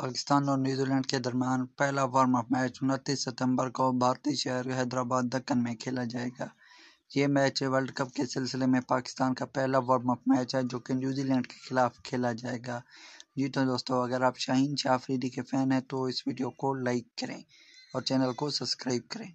पाकिस्तान और न्यूजीलैंड के दरमियान पहला वार्म अप मैच उनतीस सितंबर को भारतीय शहर हैदराबाद दक्कन में खेला जाएगा ये मैच वर्ल्ड कप के सिलसिले में पाकिस्तान का पहला अप मैच है जो कि न्यूजीलैंड के खिलाफ खेला जाएगा जी तो दोस्तों अगर आप शाहीन शाह के फ़ैन हैं तो इस वीडियो को लाइक करें और चैनल को सब्सक्राइब करें